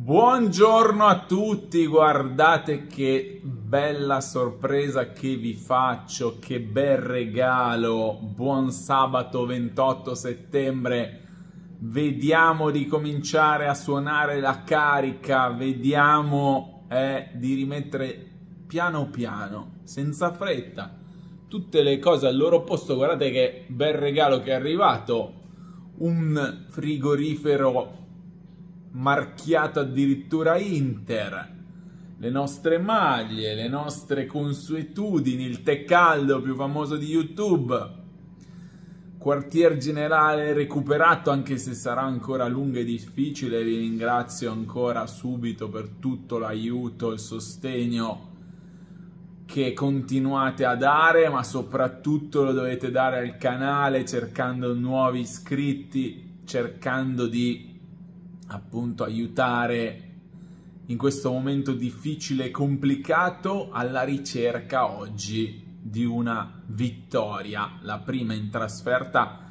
Buongiorno a tutti, guardate che bella sorpresa che vi faccio, che bel regalo, buon sabato 28 settembre, vediamo di cominciare a suonare la carica, vediamo eh, di rimettere piano piano, senza fretta, tutte le cose al loro posto, guardate che bel regalo che è arrivato, un frigorifero marchiato addirittura Inter, le nostre maglie, le nostre consuetudini, il tè caldo più famoso di YouTube, quartier generale recuperato anche se sarà ancora lungo e difficile, vi ringrazio ancora subito per tutto l'aiuto e il sostegno che continuate a dare, ma soprattutto lo dovete dare al canale cercando nuovi iscritti, cercando di appunto aiutare in questo momento difficile e complicato alla ricerca oggi di una vittoria, la prima in trasferta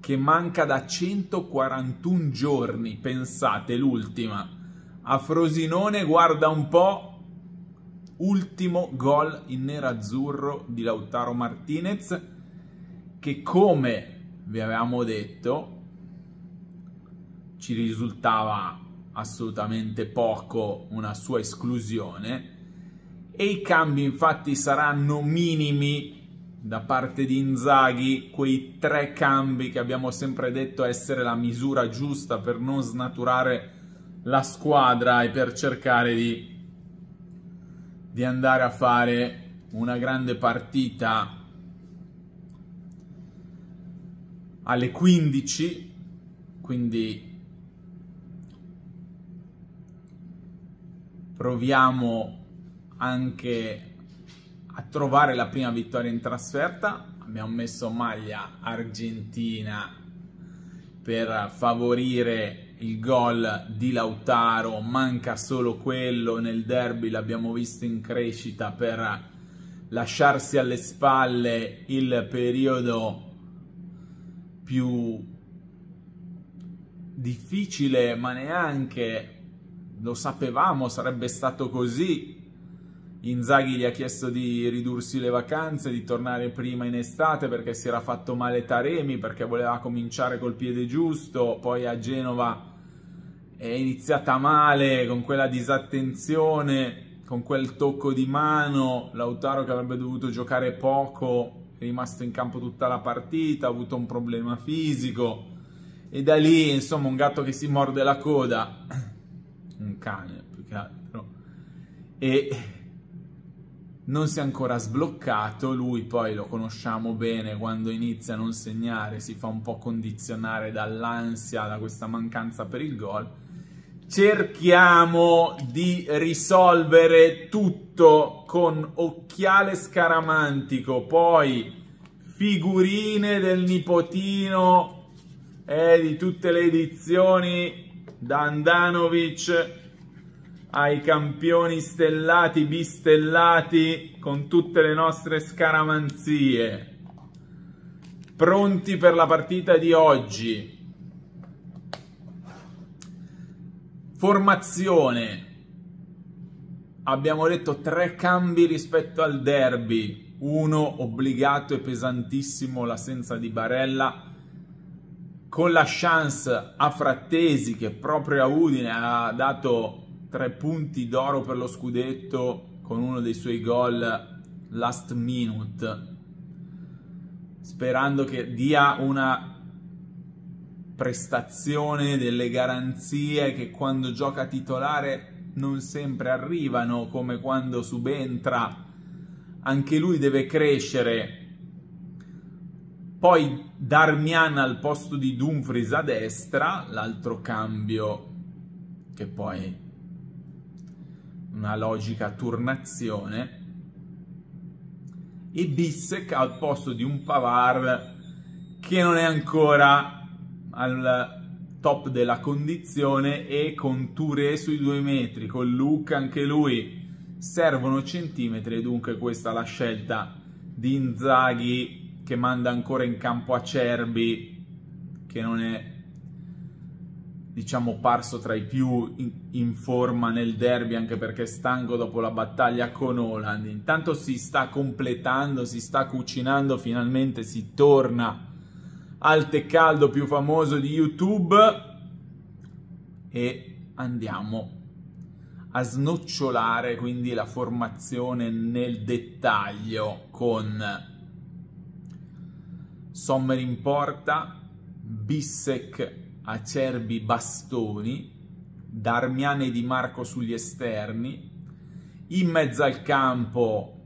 che manca da 141 giorni, pensate, l'ultima. A Frosinone, guarda un po', ultimo gol in nerazzurro di Lautaro Martinez che come vi avevamo detto ci risultava assolutamente poco una sua esclusione e i cambi infatti saranno minimi da parte di Inzaghi, quei tre cambi che abbiamo sempre detto essere la misura giusta per non snaturare la squadra e per cercare di, di andare a fare una grande partita alle 15, quindi proviamo anche a trovare la prima vittoria in trasferta. Abbiamo messo maglia argentina per favorire il gol di Lautaro, manca solo quello nel derby, l'abbiamo visto in crescita per lasciarsi alle spalle il periodo più difficile ma neanche lo sapevamo sarebbe stato così. Inzaghi gli ha chiesto di ridursi le vacanze, di tornare prima in estate perché si era fatto male Taremi, perché voleva cominciare col piede giusto, poi a Genova è iniziata male con quella disattenzione, con quel tocco di mano, Lautaro che avrebbe dovuto giocare poco, è rimasto in campo tutta la partita, ha avuto un problema fisico e da lì insomma un gatto che si morde la coda un cane più che altro, e non si è ancora sbloccato, lui poi lo conosciamo bene, quando inizia a non segnare si fa un po' condizionare dall'ansia, da questa mancanza per il gol. Cerchiamo di risolvere tutto con occhiale scaramantico, poi figurine del nipotino eh, di tutte le edizioni Dandanovic ai campioni stellati, bistellati, con tutte le nostre scaramanzie. Pronti per la partita di oggi. Formazione. Abbiamo detto tre cambi rispetto al derby. Uno obbligato e pesantissimo, l'assenza di Barella, con la chance a Frattesi che proprio a Udine ha dato tre punti d'oro per lo scudetto con uno dei suoi gol last minute sperando che dia una prestazione delle garanzie che quando gioca titolare non sempre arrivano come quando subentra anche lui deve crescere poi Darmian al posto di Dumfries a destra, l'altro cambio che poi una logica turnazione e Bissek al posto di un Pavar che non è ancora al top della condizione e con Touré sui due metri, con Luca anche lui servono centimetri dunque questa è la scelta di Inzaghi che manda ancora in campo Acerbi, che non è diciamo parso tra i più in, in, forma nel derby anche perché è stanco dopo la battaglia con Holland intanto si sta completando si sta cucinando finalmente si torna al Tecaldo più famoso di YouTube e andiamo a snocciolare quindi la formazione nel dettaglio con Sommer in porta, Bissek, Acerbi, Bastoni, Darmiane di Marco sugli esterni, in mezzo al campo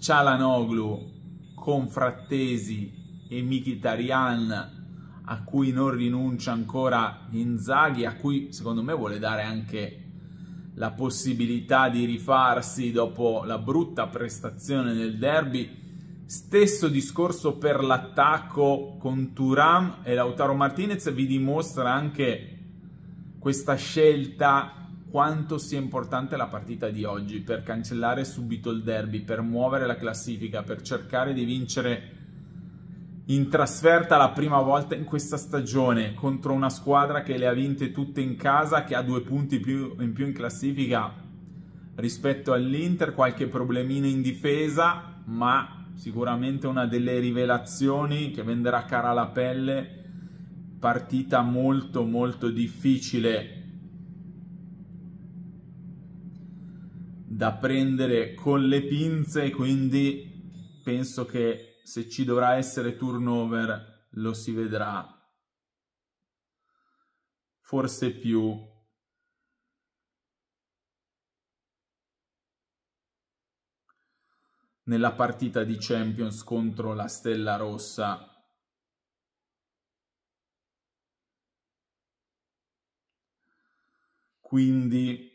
Cialanoglu con Frattesi e Mkhitaryan a cui non rinuncia ancora Inzaghi, a cui secondo me vuole dare anche la possibilità di rifarsi dopo la brutta prestazione nel derby Stesso discorso per l'attacco con Turam e Lautaro Martinez vi dimostra anche questa scelta quanto sia importante la partita di oggi per cancellare subito il derby, per muovere la classifica, per cercare di vincere in trasferta la prima volta in questa stagione contro una squadra che le ha vinte tutte in casa, che ha due punti più, in più in classifica rispetto all'Inter, qualche problemino in difesa, ma sicuramente una delle rivelazioni che venderà cara la pelle, partita molto molto difficile da prendere con le pinze, quindi penso che se ci dovrà essere turnover lo si vedrà forse più nella partita di Champions contro la Stella Rossa quindi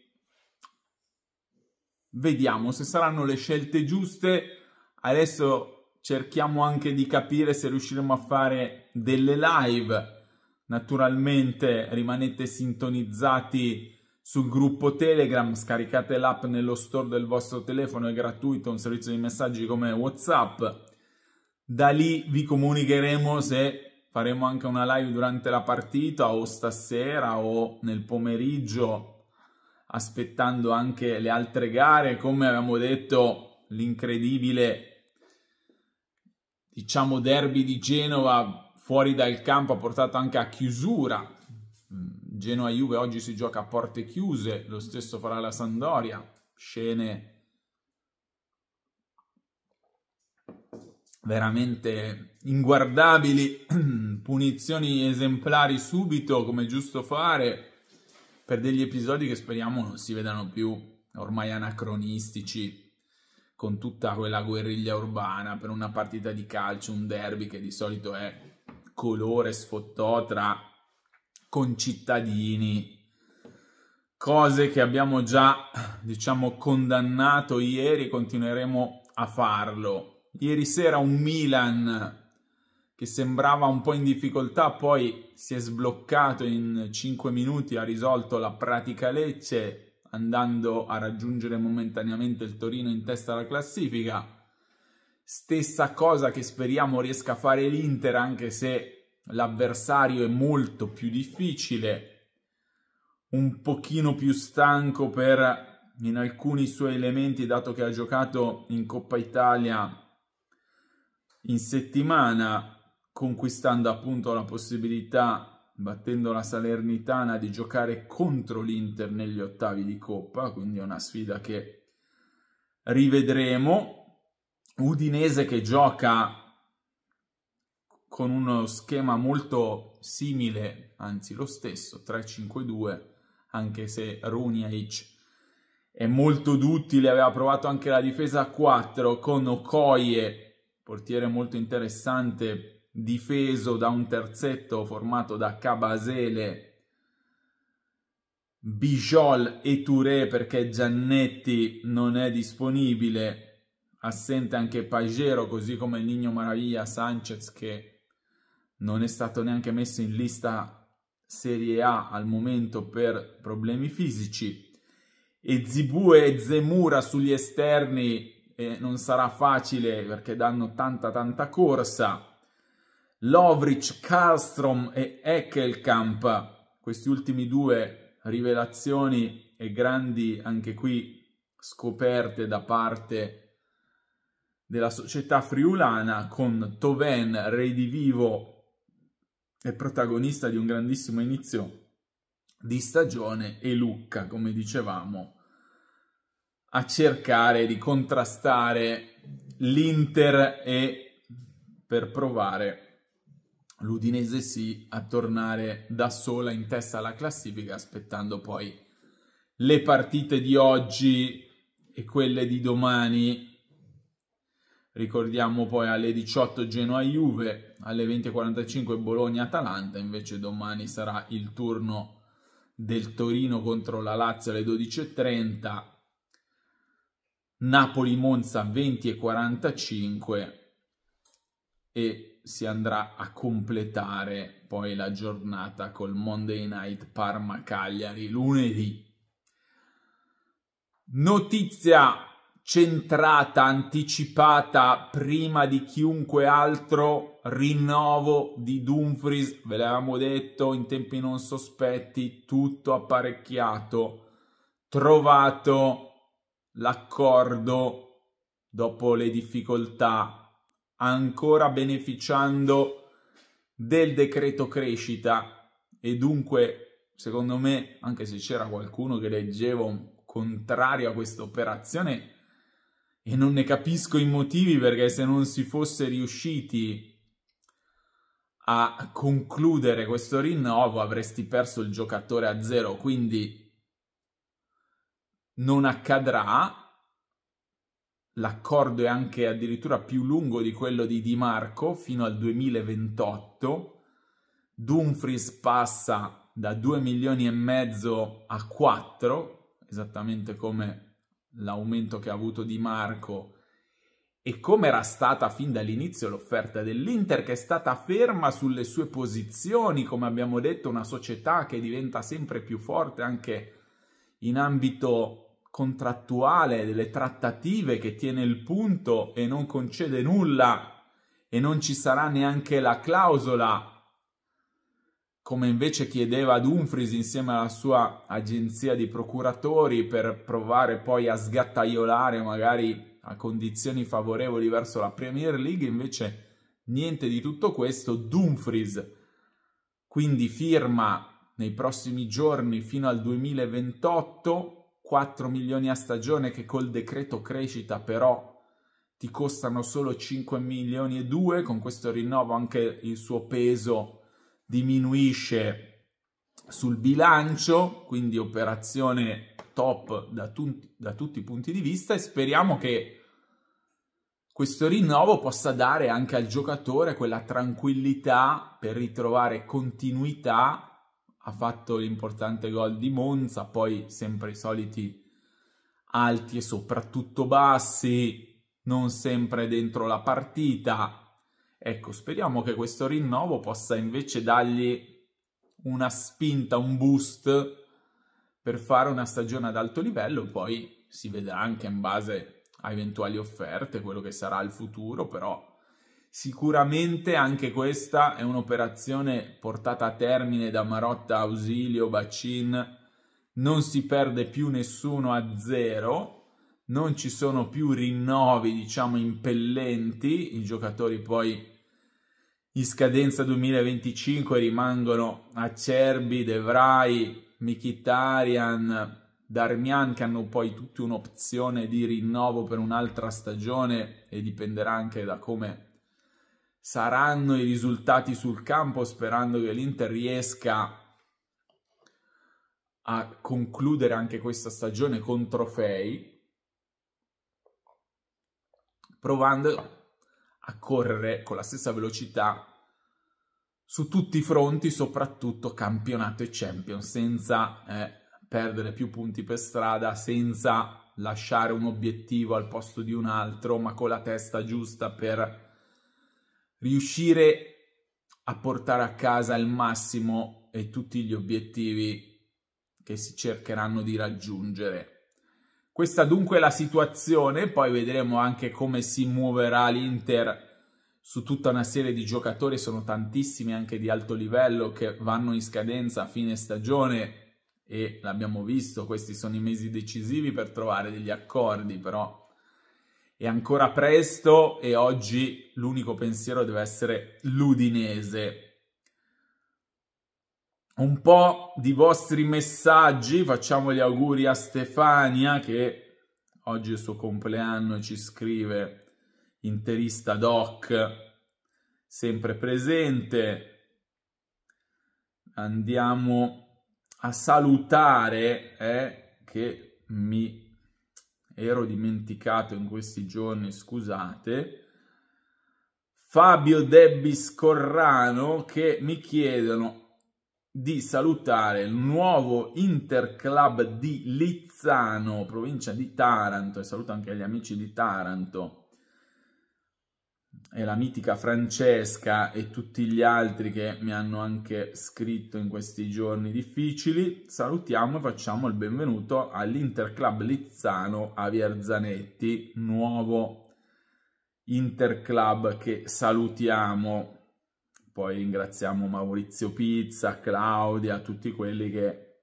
vediamo se saranno le scelte giuste adesso cerchiamo anche di capire se riusciremo a fare delle live naturalmente rimanete sintonizzati sul gruppo Telegram, scaricate l'app nello store del vostro telefono, è gratuito, un servizio di messaggi come WhatsApp. Da lì vi comunicheremo se faremo anche una live durante la partita o stasera o nel pomeriggio, aspettando anche le altre gare, come abbiamo detto, l'incredibile diciamo derby di Genova fuori dal campo ha portato anche a chiusura Genoa-Juve oggi si gioca a porte chiuse, lo stesso farà la Sandoria, scene veramente inguardabili, punizioni esemplari subito come giusto fare per degli episodi che speriamo non si vedano più, ormai anacronistici con tutta quella guerriglia urbana per una partita di calcio, un derby che di solito è colore sfottò tra concittadini, cose che abbiamo già, diciamo, condannato ieri continueremo a farlo. Ieri sera un Milan che sembrava un po' in difficoltà, poi si è sbloccato in 5 minuti, ha risolto la pratica Lecce, andando a raggiungere momentaneamente il Torino in testa alla classifica. Stessa cosa che speriamo riesca a fare l'Inter, anche se l'avversario è molto più difficile, un pochino più stanco per in alcuni suoi elementi, dato che ha giocato in Coppa Italia in settimana, conquistando appunto la possibilità, battendo la Salernitana, di giocare contro l'Inter negli ottavi di Coppa, quindi è una sfida che rivedremo. Udinese che gioca con uno schema molto simile, anzi lo stesso, 3-5-2, anche se Runiaic è molto duttile, aveva provato anche la difesa a 4 con Okoye, portiere molto interessante, difeso da un terzetto formato da Cabasele, Bijol e Touré perché Giannetti non è disponibile, assente anche Pagero, così come Nino Maraviglia, Sanchez che non è stato neanche messo in lista Serie A al momento per problemi fisici. E Zibue e Zemura sugli esterni eh, non sarà facile perché danno tanta tanta corsa. Lovric, Karlstrom e Eckelkamp, questi ultimi due rivelazioni e grandi anche qui scoperte da parte della società friulana con Toven, Redivivo è protagonista di un grandissimo inizio di stagione e Lucca, come dicevamo, a cercare di contrastare l'Inter e per provare l'Udinese sì a tornare da sola in testa alla classifica, aspettando poi le partite di oggi e quelle di domani. Ricordiamo poi alle 18 Genoa-Juve, alle 20.45 Bologna-Atalanta, invece domani sarà il turno del Torino contro la Lazio alle 12.30, Napoli-Monza 20.45 e si andrà a completare poi la giornata col Monday Night Parma-Cagliari lunedì. Notizia centrata, anticipata prima di chiunque altro rinnovo di Dumfries, ve l'avevamo detto in tempi non sospetti, tutto apparecchiato, trovato l'accordo dopo le difficoltà, ancora beneficiando del decreto crescita e dunque secondo me anche se c'era qualcuno che leggevo contrario a questa operazione e non ne capisco i motivi perché se non si fosse riusciti a concludere questo rinnovo avresti perso il giocatore a zero, quindi non accadrà. L'accordo è anche addirittura più lungo di quello di Di Marco fino al 2028. Dumfries passa da 2 milioni e mezzo a 4, esattamente come l'aumento che ha avuto Di Marco e come era stata fin dall'inizio l'offerta dell'Inter che è stata ferma sulle sue posizioni, come abbiamo detto, una società che diventa sempre più forte anche in ambito contrattuale, delle trattative che tiene il punto e non concede nulla e non ci sarà neanche la clausola come invece chiedeva ad Humphries insieme alla sua agenzia di procuratori per provare poi a sgattaiolare magari a condizioni favorevoli verso la Premier League, invece niente di tutto questo, Dumfries quindi firma nei prossimi giorni fino al 2028 4 milioni a stagione che col decreto crescita però ti costano solo 5 milioni e 2, con questo rinnovo anche il suo peso diminuisce sul bilancio, quindi operazione top da, tu da tutti i punti di vista e speriamo che questo rinnovo possa dare anche al giocatore quella tranquillità per ritrovare continuità. Ha fatto l'importante gol di Monza, poi sempre i soliti alti e soprattutto bassi, non sempre dentro la partita. Ecco, speriamo che questo rinnovo possa invece dargli una spinta, un boost per fare una stagione ad alto livello, poi si vedrà anche in base a eventuali offerte quello che sarà il futuro, però sicuramente anche questa è un'operazione portata a termine da Marotta, Ausilio, Bacin, non si perde più nessuno a zero, non ci sono più rinnovi, diciamo, impellenti, i giocatori poi in scadenza 2025 rimangono Acerbi, De Mikitarian, Darmian che hanno poi tutti un'opzione di rinnovo per un'altra stagione e dipenderà anche da come saranno i risultati sul campo sperando che l'Inter riesca a concludere anche questa stagione con trofei provando a correre con la stessa velocità su tutti i fronti, soprattutto campionato e champion, senza eh, perdere più punti per strada, senza lasciare un obiettivo al posto di un altro, ma con la testa giusta per riuscire a portare a casa il massimo e tutti gli obiettivi che si cercheranno di raggiungere questa dunque è la situazione, poi vedremo anche come si muoverà l'Inter su tutta una serie di giocatori, sono tantissimi anche di alto livello che vanno in scadenza a fine stagione e l'abbiamo visto, questi sono i mesi decisivi per trovare degli accordi, però è ancora presto e oggi l'unico pensiero deve essere l'Udinese un po' di vostri messaggi, facciamo gli auguri a Stefania che oggi è il suo compleanno e ci scrive interista doc sempre presente. Andiamo a salutare eh, che mi ero dimenticato in questi giorni, scusate. Fabio Debbi Scorrano che mi chiedono di salutare il nuovo Interclub di Lizzano, provincia di Taranto, e saluto anche gli amici di Taranto, e la mitica Francesca e tutti gli altri che mi hanno anche scritto in questi giorni difficili. Salutiamo e facciamo il benvenuto all'Interclub Lizzano a Vierzanetti, nuovo Interclub che salutiamo poi ringraziamo Maurizio Pizza, Claudia, tutti quelli che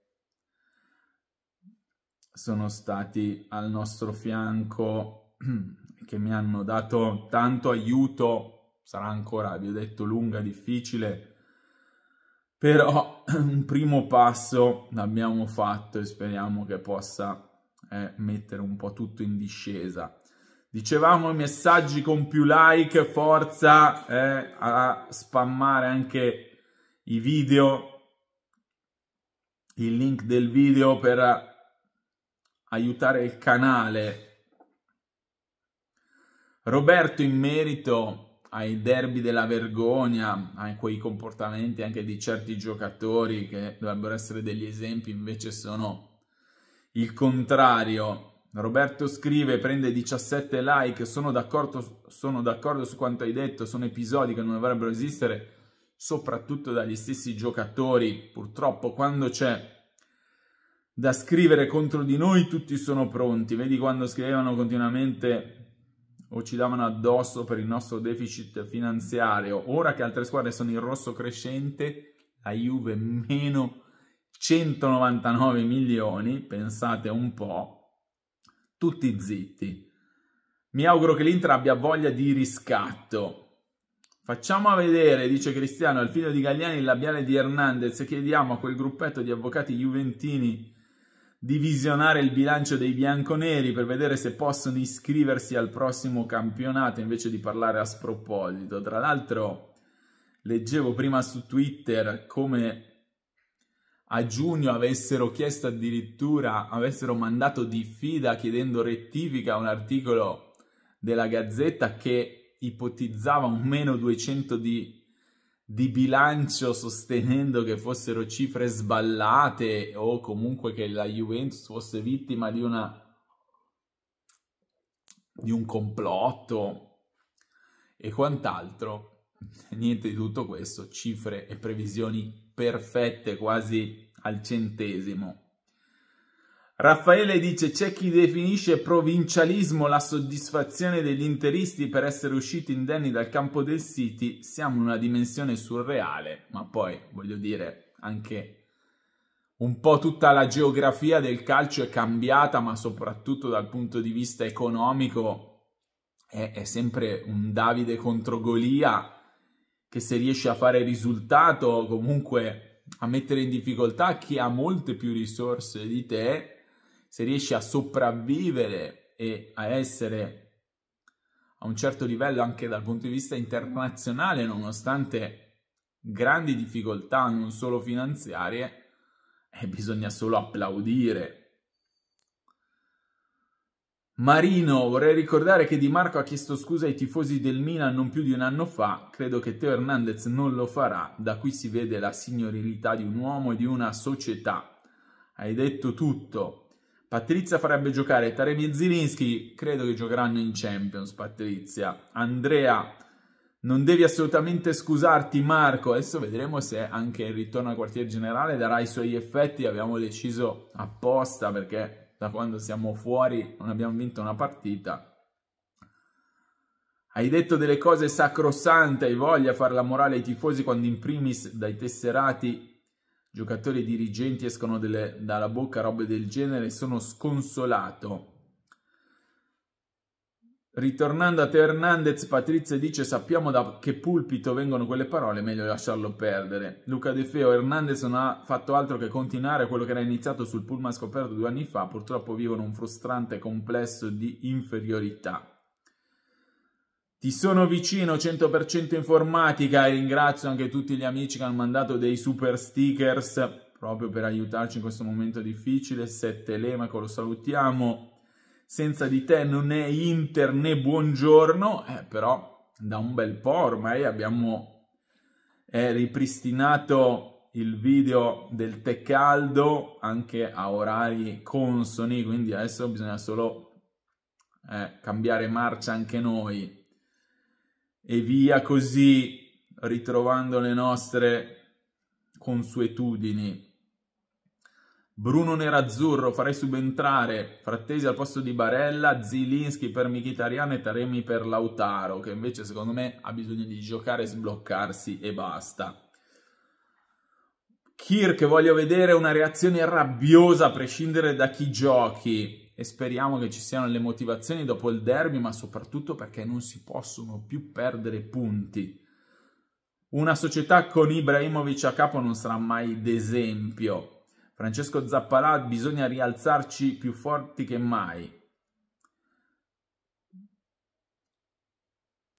sono stati al nostro fianco, che mi hanno dato tanto aiuto, sarà ancora, vi ho detto, lunga, difficile, però un primo passo l'abbiamo fatto e speriamo che possa eh, mettere un po' tutto in discesa. Dicevamo i messaggi con più like, forza eh, a spammare anche i video, il link del video per aiutare il canale. Roberto, in merito ai derby della vergogna, a quei comportamenti anche di certi giocatori che dovrebbero essere degli esempi, invece sono il contrario. Roberto scrive, prende 17 like, sono d'accordo su quanto hai detto, sono episodi che non dovrebbero esistere, soprattutto dagli stessi giocatori. Purtroppo quando c'è da scrivere contro di noi tutti sono pronti. Vedi quando scrivevano continuamente o ci davano addosso per il nostro deficit finanziario. Ora che altre squadre sono in rosso crescente, la Juve meno 199 milioni, pensate un po', tutti zitti. Mi auguro che l'Inter abbia voglia di riscatto. Facciamo a vedere, dice Cristiano, al figlio di Gagliani il labiale di Hernandez chiediamo a quel gruppetto di avvocati juventini di visionare il bilancio dei bianconeri per vedere se possono iscriversi al prossimo campionato invece di parlare a sproposito. Tra l'altro, leggevo prima su Twitter come a giugno avessero chiesto addirittura, avessero mandato diffida chiedendo rettifica a un articolo della Gazzetta che ipotizzava un meno 200 di, di bilancio sostenendo che fossero cifre sballate o comunque che la Juventus fosse vittima di una di un complotto e quant'altro. Niente di tutto questo, cifre e previsioni perfette, quasi al centesimo. Raffaele dice c'è chi definisce provincialismo la soddisfazione degli interisti per essere usciti indenni dal campo del City, siamo in una dimensione surreale, ma poi voglio dire anche un po' tutta la geografia del calcio è cambiata, ma soprattutto dal punto di vista economico è, è sempre un Davide contro Golia che se riesce a fare risultato comunque a mettere in difficoltà chi ha molte più risorse di te, se riesci a sopravvivere e a essere a un certo livello anche dal punto di vista internazionale, nonostante grandi difficoltà non solo finanziarie, eh, bisogna solo applaudire Marino, vorrei ricordare che Di Marco ha chiesto scusa ai tifosi del Milan non più di un anno fa, credo che Teo Hernandez non lo farà, da qui si vede la signorilità di un uomo e di una società. Hai detto tutto. Patrizia farebbe giocare Taremi e Zilinski, credo che giocheranno in Champions, Patrizia. Andrea, non devi assolutamente scusarti Marco, adesso vedremo se anche il ritorno al quartier generale darà i suoi effetti, abbiamo deciso apposta perché da quando siamo fuori non abbiamo vinto una partita. Hai detto delle cose sacrosante, hai voglia di fare la morale ai tifosi quando in primis dai tesserati giocatori e dirigenti escono delle, dalla bocca robe del genere, sono sconsolato. Ritornando a te Hernandez, Patrizia dice sappiamo da che pulpito vengono quelle parole, meglio lasciarlo perdere. Luca De Feo, Hernandez non ha fatto altro che continuare quello che era iniziato sul pullman scoperto due anni fa, purtroppo vivono un frustrante complesso di inferiorità. Ti sono vicino 100% informatica e ringrazio anche tutti gli amici che hanno mandato dei super stickers proprio per aiutarci in questo momento difficile. Sette Lemaco lo salutiamo senza di te non è Inter né buongiorno, eh, però da un bel po' ormai abbiamo eh, ripristinato il video del tè caldo anche a orari consoni, quindi adesso bisogna solo eh, cambiare marcia anche noi e via così ritrovando le nostre consuetudini. Bruno Nerazzurro farei subentrare Frattesi al posto di Barella, Zilinski per Mkhitaryan e Taremi per Lautaro, che invece secondo me ha bisogno di giocare, sbloccarsi e basta. Kirk, voglio vedere una reazione rabbiosa a prescindere da chi giochi e speriamo che ci siano le motivazioni dopo il derby, ma soprattutto perché non si possono più perdere punti. Una società con Ibrahimovic a capo non sarà mai d'esempio Francesco Zappalà, bisogna rialzarci più forti che mai.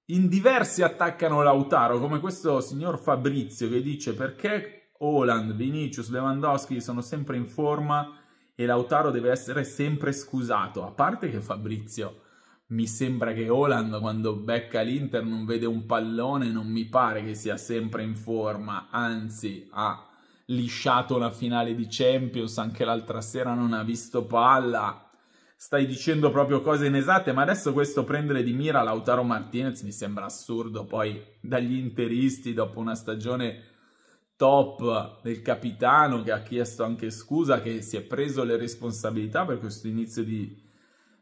In diversi attaccano Lautaro, come questo signor Fabrizio che dice perché Oland, Vinicius, Lewandowski sono sempre in forma e Lautaro deve essere sempre scusato. A parte che Fabrizio, mi sembra che Oland quando becca l'Inter non vede un pallone, non mi pare che sia sempre in forma, anzi ha... Ah, lisciato la finale di Champions, anche l'altra sera non ha visto palla. Stai dicendo proprio cose inesatte, ma adesso questo prendere di mira Lautaro Martinez mi sembra assurdo. Poi dagli interisti, dopo una stagione top del capitano che ha chiesto anche scusa, che si è preso le responsabilità per questo inizio di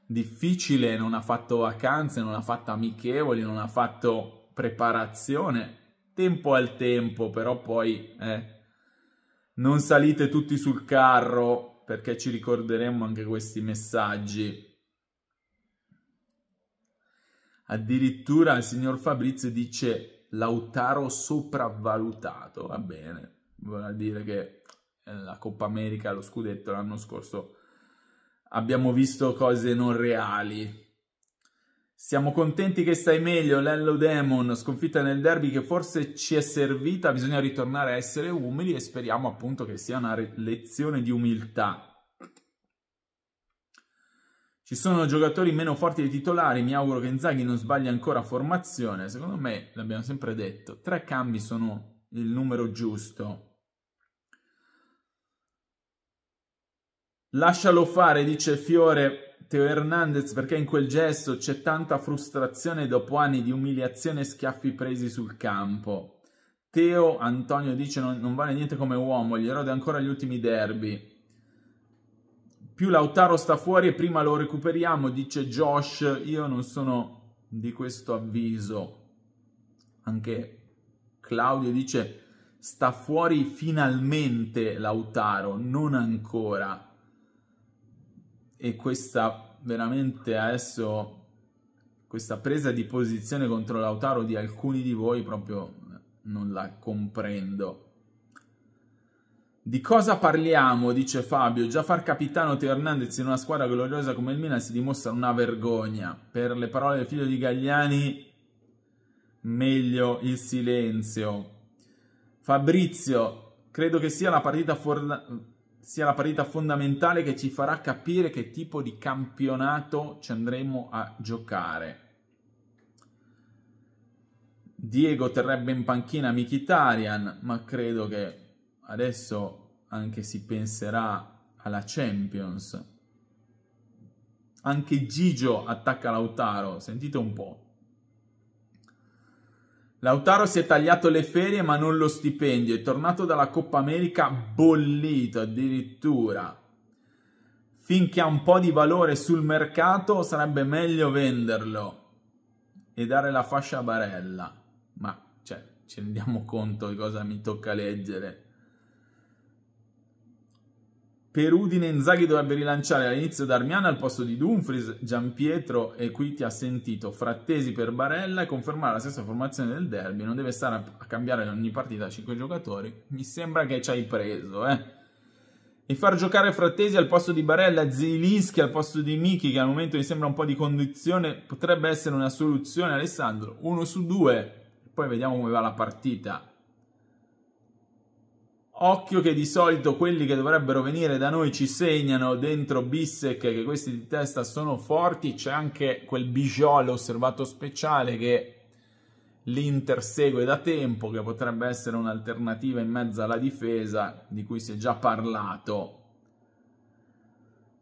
difficile, non ha fatto vacanze, non ha fatto amichevoli, non ha fatto preparazione. Tempo al tempo, però poi... Eh, non salite tutti sul carro perché ci ricorderemo anche questi messaggi. Addirittura il signor Fabrizio dice Lautaro sopravvalutato, va bene, vuol dire che eh, la Coppa America, lo scudetto l'anno scorso abbiamo visto cose non reali, siamo contenti che stai meglio, Lello Demon, sconfitta nel derby che forse ci è servita, bisogna ritornare a essere umili e speriamo appunto che sia una lezione di umiltà. Ci sono giocatori meno forti dei titolari, mi auguro che Inzaghi non sbagli ancora formazione, secondo me, l'abbiamo sempre detto, tre cambi sono il numero giusto. Lascialo fare, dice Fiore, Teo Hernandez perché in quel gesto c'è tanta frustrazione dopo anni di umiliazione e schiaffi presi sul campo. Teo, Antonio dice, non, non vale niente come uomo, gli erode ancora gli ultimi derby. Più Lautaro sta fuori e prima lo recuperiamo, dice Josh, io non sono di questo avviso. Anche Claudio dice, sta fuori finalmente Lautaro, non ancora e questa veramente adesso questa presa di posizione contro Lautaro di alcuni di voi proprio non la comprendo. Di cosa parliamo? Dice Fabio. Già far capitano Teo Hernandez in una squadra gloriosa come il Milan si dimostra una vergogna. Per le parole del figlio di Gagliani, meglio il silenzio. Fabrizio, credo che sia la partita for sia la partita fondamentale che ci farà capire che tipo di campionato ci andremo a giocare. Diego terrebbe in panchina Mkhitaryan, ma credo che adesso anche si penserà alla Champions. Anche Gigio attacca Lautaro, sentite un po'. Lautaro si è tagliato le ferie ma non lo stipendio, è tornato dalla Coppa America bollito addirittura. Finché ha un po' di valore sul mercato sarebbe meglio venderlo e dare la fascia a Barella. Ma cioè, ci rendiamo conto di cosa mi tocca leggere per Udine Inzaghi dovrebbe rilanciare all'inizio Darmian al posto di Dumfries, Giampietro e qui ti ha sentito Frattesi per Barella e confermare la stessa formazione del derby, non deve stare a cambiare ogni partita 5 giocatori, mi sembra che ci hai preso eh. E far giocare Frattesi al posto di Barella, Zilischi al posto di Miki che al momento mi sembra un po' di condizione, potrebbe essere una soluzione Alessandro, uno su due, poi vediamo come va la partita. Occhio che di solito quelli che dovrebbero venire da noi ci segnano dentro Bissec che questi di testa sono forti, c'è anche quel Bijol osservato speciale che l'Inter segue da tempo, che potrebbe essere un'alternativa in mezzo alla difesa di cui si è già parlato.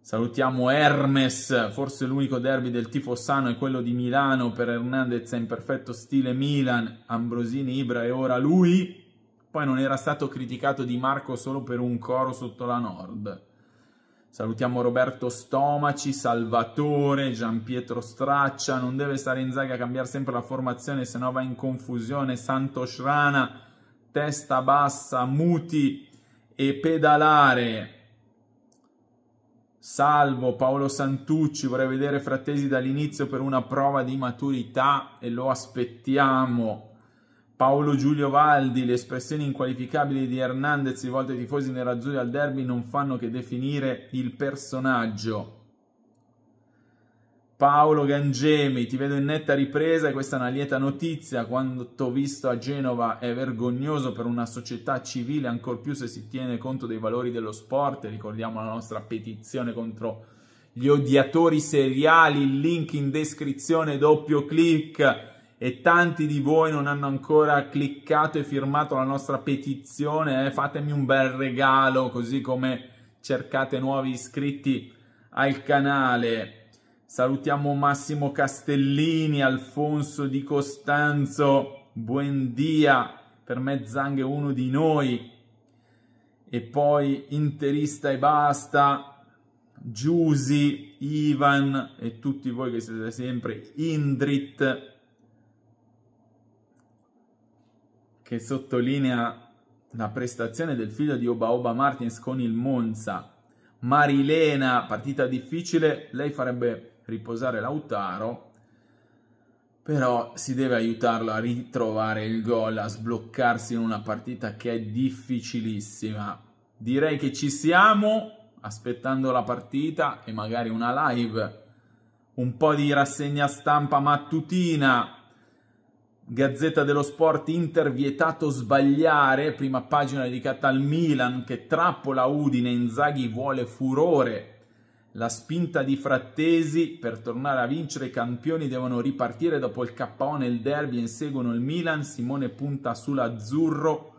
Salutiamo Hermes, forse l'unico derby del tifo sano è quello di Milano per Hernandez in perfetto stile Milan, Ambrosini, Ibra e ora lui. Poi non era stato criticato Di Marco solo per un coro sotto la Nord. Salutiamo Roberto Stomaci, Salvatore, Gianpietro Straccia. Non deve stare in zaga a cambiare sempre la formazione, se no va in confusione. Santos Rana, testa bassa, muti e pedalare. Salvo Paolo Santucci, vorrei vedere Frattesi dall'inizio per una prova di maturità e lo aspettiamo. Paolo Giulio Valdi, le espressioni inqualificabili di Hernandez rivolte ai tifosi nerazzurri al derby non fanno che definire il personaggio. Paolo Gangemi, ti vedo in netta ripresa e questa è una lieta notizia. Quanto visto a Genova è vergognoso per una società civile, ancor più se si tiene conto dei valori dello sport. Ricordiamo la nostra petizione contro gli odiatori seriali, il link in descrizione, doppio clic e tanti di voi non hanno ancora cliccato e firmato la nostra petizione, eh, fatemi un bel regalo, così come cercate nuovi iscritti al canale. Salutiamo Massimo Castellini, Alfonso Di Costanzo, Buendia, per me Zang è uno di noi, e poi Interista e basta, Giusi, Ivan e tutti voi che siete sempre Indrit, che sottolinea la prestazione del figlio di Oba Oba Martins con il Monza. Marilena, partita difficile, lei farebbe riposare Lautaro, però si deve aiutarlo a ritrovare il gol, a sbloccarsi in una partita che è difficilissima. Direi che ci siamo, aspettando la partita e magari una live, un po' di rassegna stampa mattutina, Gazzetta dello Sport, Inter vietato sbagliare, prima pagina dedicata al Milan che trappola Udine, Inzaghi vuole furore, la spinta di Frattesi per tornare a vincere, i campioni devono ripartire dopo il KO nel derby, inseguono il Milan, Simone punta sull'azzurro,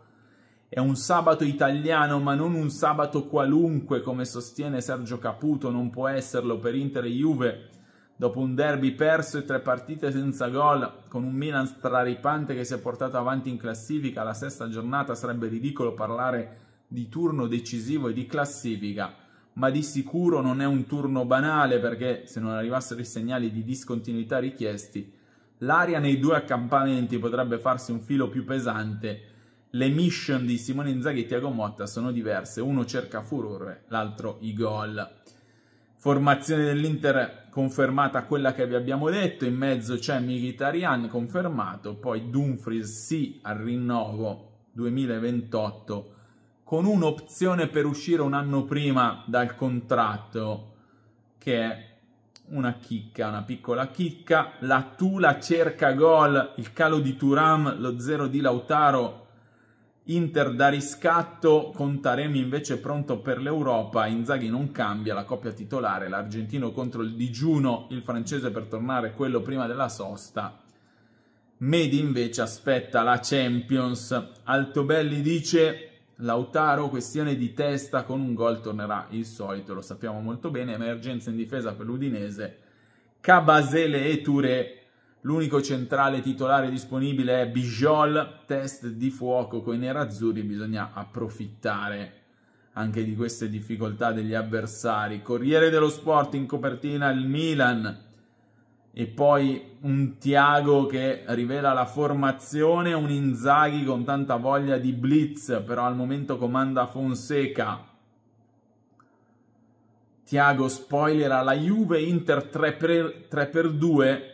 è un sabato italiano ma non un sabato qualunque come sostiene Sergio Caputo, non può esserlo per Inter e Juve, dopo un derby perso e tre partite senza gol, con un Milan straripante che si è portato avanti in classifica alla sesta giornata, sarebbe ridicolo parlare di turno decisivo e di classifica, ma di sicuro non è un turno banale perché se non arrivassero i segnali di discontinuità richiesti, l'aria nei due accampamenti potrebbe farsi un filo più pesante. Le mission di Simone Inzaghi e Tiago Motta sono diverse, uno cerca furore, l'altro i gol. Formazione dell'Inter confermata quella che vi abbiamo detto, in mezzo c'è Militarian confermato, poi Dumfries sì al rinnovo 2028 con un'opzione per uscire un anno prima dal contratto che è una chicca, una piccola chicca. La Tula cerca gol, il calo di Turam, lo 0 di Lautaro Inter da riscatto con Taremi invece pronto per l'Europa, Inzaghi non cambia la coppia titolare, l'argentino contro il digiuno, il francese per tornare quello prima della sosta. Medi invece aspetta la Champions. Altobelli dice Lautaro questione di testa con un gol tornerà il solito, lo sappiamo molto bene, emergenza in difesa per l'Udinese. Cabasele e Touré L'unico centrale titolare disponibile è Bijol, test di fuoco con i nerazzurri, bisogna approfittare anche di queste difficoltà degli avversari. Corriere dello Sport in copertina il Milan e poi un Tiago che rivela la formazione, un Inzaghi con tanta voglia di blitz, però al momento comanda Fonseca. Tiago spoiler alla Juve, Inter 3 per, 3 per 2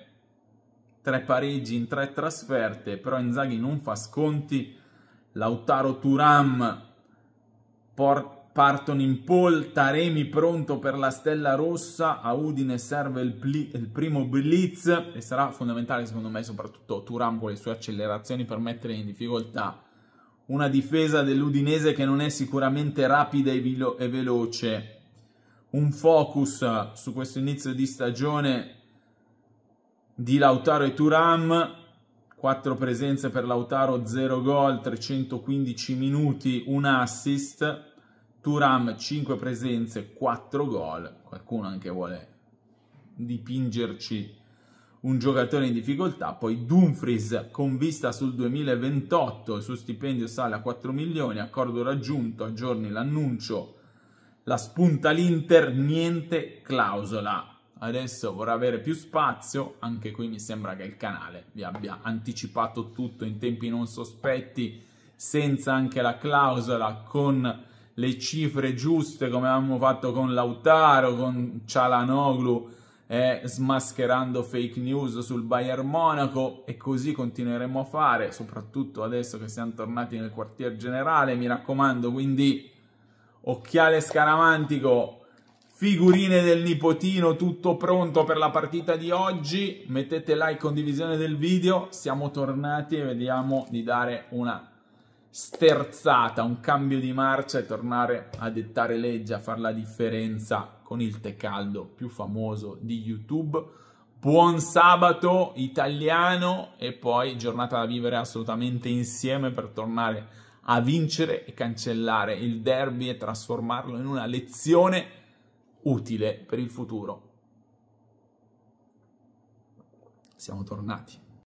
tre pareggi in tre trasferte, però Inzaghi non fa sconti, Lautaro Turam partono in pole, Taremi pronto per la Stella Rossa, a Udine serve il, pli, il, primo blitz e sarà fondamentale secondo me soprattutto Turam con le sue accelerazioni per mettere in difficoltà una difesa dell'Udinese che non è sicuramente rapida e, e veloce. Un focus su questo inizio di stagione di Lautaro e Turam, 4 presenze per Lautaro, 0 gol, 315 minuti, 1 assist, Turam 5 presenze, 4 gol, qualcuno anche vuole dipingerci un giocatore in difficoltà, poi Dumfries con vista sul 2028, il suo stipendio sale a 4 milioni, accordo raggiunto, aggiorni l'annuncio, la spunta l'Inter, niente clausola adesso vorrà avere più spazio, anche qui mi sembra che il canale vi abbia anticipato tutto in tempi non sospetti, senza anche la clausola, con le cifre giuste come abbiamo fatto con Lautaro, con Cialanoglu, eh, smascherando fake news sul Bayern Monaco e così continueremo a fare, soprattutto adesso che siamo tornati nel quartier generale, mi raccomando, quindi occhiale scaramantico figurine del nipotino, tutto pronto per la partita di oggi. Mettete like, condivisione del video, siamo tornati e vediamo di dare una sterzata, un cambio di marcia e tornare a dettare legge, a fare la differenza con il tè caldo più famoso di YouTube. Buon sabato italiano e poi giornata da vivere assolutamente insieme per tornare a vincere e cancellare il derby e trasformarlo in una lezione utile per il futuro. Siamo tornati.